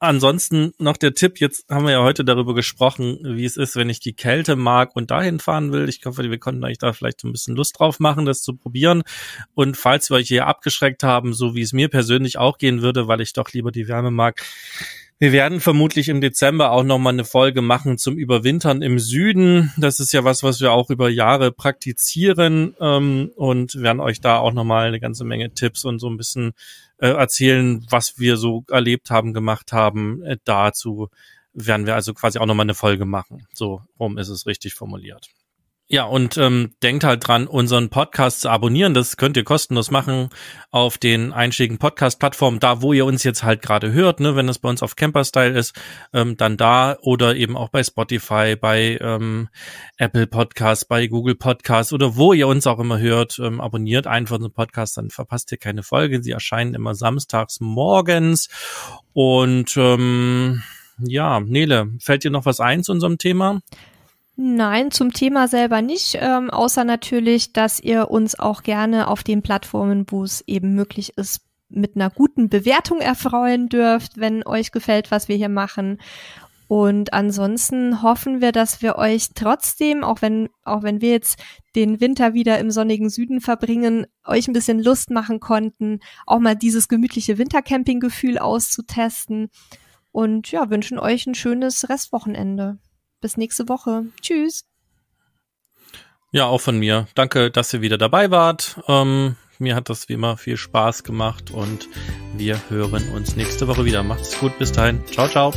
ansonsten noch der Tipp, jetzt haben wir ja heute darüber gesprochen, wie es ist, wenn ich die Kälte mag und dahin fahren will. Ich hoffe, wir konnten euch da vielleicht ein bisschen Lust drauf machen, das zu probieren. Und falls wir euch hier abgeschreckt haben, so wie es mir persönlich auch gehen würde, weil ich doch lieber die Wärme mag, wir werden vermutlich im Dezember auch nochmal eine Folge machen zum Überwintern im Süden. Das ist ja was, was wir auch über Jahre praktizieren ähm, und werden euch da auch nochmal eine ganze Menge Tipps und so ein bisschen äh, erzählen, was wir so erlebt haben, gemacht haben. Äh, dazu werden wir also quasi auch nochmal eine Folge machen. So rum ist es richtig formuliert. Ja, und ähm, denkt halt dran, unseren Podcast zu abonnieren. Das könnt ihr kostenlos machen auf den einschlägigen Podcast-Plattformen, da wo ihr uns jetzt halt gerade hört, ne, wenn das bei uns auf Camper-Style ist, ähm, dann da oder eben auch bei Spotify, bei ähm, Apple Podcasts, bei Google Podcasts oder wo ihr uns auch immer hört, ähm, abonniert einfach unseren Podcast, dann verpasst ihr keine Folge. Sie erscheinen immer samstags morgens. Und ähm, ja, Nele, fällt dir noch was ein zu unserem Thema? Nein, zum Thema selber nicht, ähm, außer natürlich, dass ihr uns auch gerne auf den Plattformen, wo es eben möglich ist, mit einer guten Bewertung erfreuen dürft, wenn euch gefällt, was wir hier machen. Und ansonsten hoffen wir, dass wir euch trotzdem, auch wenn, auch wenn wir jetzt den Winter wieder im sonnigen Süden verbringen, euch ein bisschen Lust machen konnten, auch mal dieses gemütliche Wintercamping-Gefühl auszutesten. Und ja, wünschen euch ein schönes Restwochenende. Bis nächste Woche. Tschüss. Ja, auch von mir. Danke, dass ihr wieder dabei wart. Ähm, mir hat das wie immer viel Spaß gemacht und wir hören uns nächste Woche wieder. Macht's gut, bis dahin. Ciao, ciao.